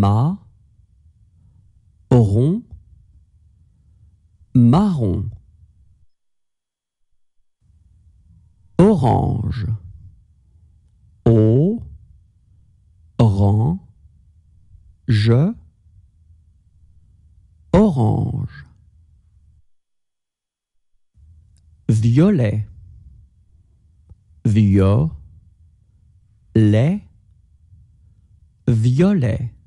marron, orange, o, rang, je, orange, violet, vio, lait, violet